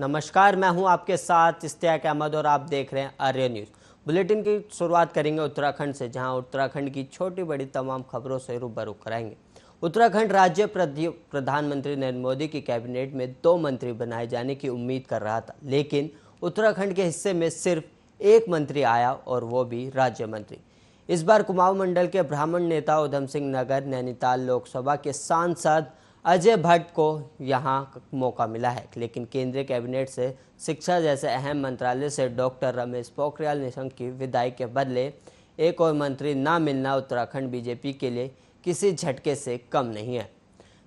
नमस्कार मैं हूं आपके साथ इश्तियाक अहमद और आप देख रहे हैं आर्य न्यूज़ बुलेटिन की शुरुआत करेंगे उत्तराखंड से जहां उत्तराखंड की छोटी बड़ी तमाम खबरों से रूबरू कराएंगे उत्तराखंड राज्य प्रधानमंत्री नरेंद्र मोदी की कैबिनेट में दो मंत्री बनाए जाने की उम्मीद कर रहा था लेकिन उत्तराखंड के हिस्से में सिर्फ एक मंत्री आया और वो भी राज्य मंत्री इस बार कुमाऊं मंडल के ब्राह्मण नेता उधम सिंह नगर नैनीताल लोकसभा के सांसद अजय भट्ट को यहाँ मौका मिला है लेकिन केंद्रीय कैबिनेट से शिक्षा जैसे अहम मंत्रालय से डॉक्टर रमेश पोखरियाल निशंक की विदाई के बदले एक और मंत्री ना मिलना उत्तराखंड बीजेपी के लिए किसी झटके से कम नहीं है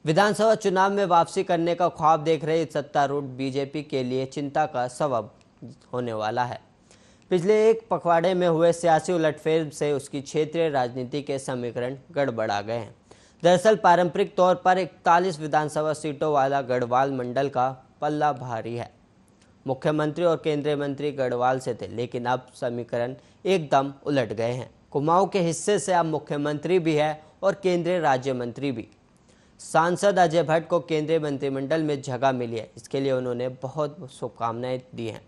विधानसभा चुनाव में वापसी करने का ख्वाब देख रही सत्तारूढ़ बीजेपी के लिए चिंता का सबब होने वाला है पिछले एक पखवाड़े में हुए सियासी उलटफेर से उसकी क्षेत्रीय राजनीति के समीकरण गड़बड़ा गए हैं दरअसल पारंपरिक तौर पर इकतालीस विधानसभा सीटों वाला गढ़वाल मंडल का पल्ला भारी है मुख्यमंत्री और केंद्रीय मंत्री गढ़वाल से थे लेकिन अब समीकरण एकदम उलट गए हैं कुमाऊं के हिस्से से अब मुख्यमंत्री भी है और केंद्रीय राज्य मंत्री भी सांसद अजय भट्ट को केंद्रीय मंत्रिमंडल में जगह मिली है इसके लिए उन्होंने बहुत शुभकामनाएं दी हैं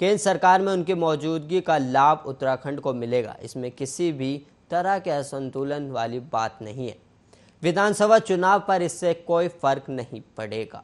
केंद्र सरकार में उनकी मौजूदगी का लाभ उत्तराखंड को मिलेगा इसमें किसी भी तरह के असंतुलन वाली बात नहीं है विधानसभा चुनाव पर इससे कोई फर्क नहीं पड़ेगा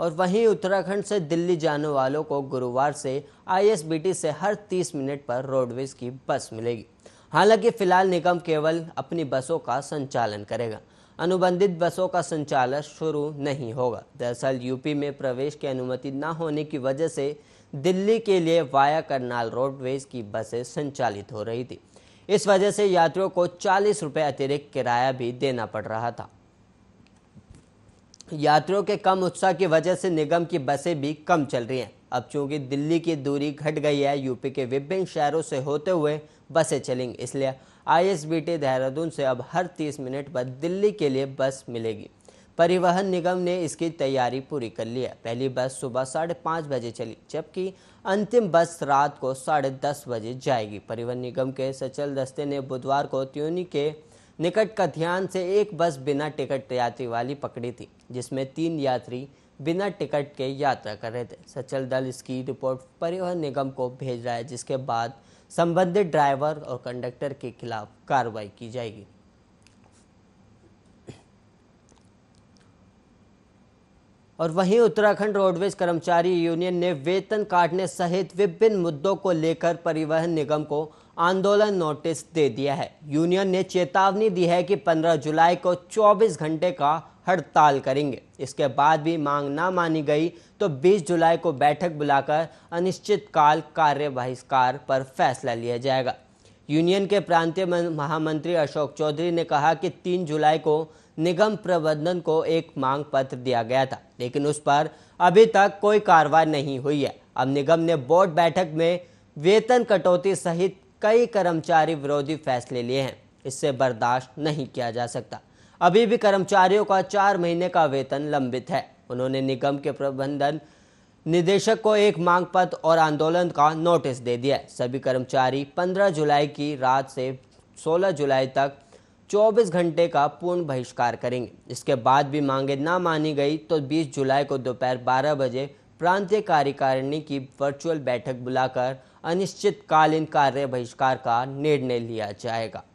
और वहीं उत्तराखंड से दिल्ली जाने वालों को गुरुवार से आईएसबीटी से हर 30 मिनट पर रोडवेज की बस मिलेगी हालांकि फिलहाल निगम केवल अपनी बसों का संचालन करेगा अनुबंधित बसों का संचालन शुरू नहीं होगा दरअसल यूपी में प्रवेश की अनुमति न होने की वजह से दिल्ली के लिए वाया करनाल रोडवेज की बसें संचालित हो रही थी इस वजह से यात्रियों को चालीस रुपये अतिरिक्त किराया भी देना पड़ रहा था यात्रियों के कम उत्साह की वजह से निगम की बसें भी कम चल रही हैं अब चूंकि दिल्ली की दूरी घट गई है यूपी के विभिन्न शहरों से होते हुए बसें चलेंगी इसलिए आईएसबीटी देहरादून से अब हर 30 मिनट पर दिल्ली के लिए बस मिलेगी परिवहन निगम ने इसकी तैयारी पूरी कर ली है पहली बस सुबह साढ़े पाँच बजे चली जबकि अंतिम बस रात को साढ़े दस बजे जाएगी परिवहन निगम के सचल दस्ते ने बुधवार को त्योनी के निकट का ध्यान से एक बस बिना टिकट यात्री वाली पकड़ी थी जिसमें तीन यात्री बिना टिकट के यात्रा कर रहे थे सचल दल इसकी रिपोर्ट परिवहन निगम को भेज रहा है जिसके बाद संबंधित ड्राइवर और कंडक्टर के खिलाफ कार्रवाई की जाएगी और वहीं उत्तराखंड रोडवेज कर्मचारी यूनियन ने वेतन काटने सहित विभिन्न मुद्दों को लेकर परिवहन निगम को आंदोलन नोटिस दे दिया है यूनियन ने चेतावनी दी है कि 15 जुलाई को 24 घंटे का हड़ताल करेंगे इसके बाद भी मांग ना मानी गई तो 20 जुलाई को बैठक बुलाकर अनिश्चितकाल कार्य बहिष्कार पर फैसला लिया जाएगा यूनियन के प्रांतीय महामंत्री अशोक चौधरी ने कहा कि 3 जुलाई को निगम प्रबंधन को एक मांग पत्र दिया गया था लेकिन उस पर अभी तक कोई कार्रवाई नहीं हुई है अब निगम ने बोर्ड बैठक में वेतन कटौती सहित कई कर्मचारी विरोधी फैसले लिए हैं इससे बर्दाश्त नहीं किया जा सकता अभी भी कर्मचारियों का चार महीने का वेतन लंबित है उन्होंने निगम के प्रबंधन निदेशक को एक मांग पत्र और आंदोलन का नोटिस दे दिया सभी कर्मचारी 15 जुलाई की रात से 16 जुलाई तक 24 घंटे का पूर्ण बहिष्कार करेंगे इसके बाद भी मांगे ना मानी गई तो 20 जुलाई को दोपहर 12 बजे प्रांतीय कार्यकारिणी की वर्चुअल बैठक बुलाकर अनिश्चितकालीन कार्य बहिष्कार का निर्णय लिया जाएगा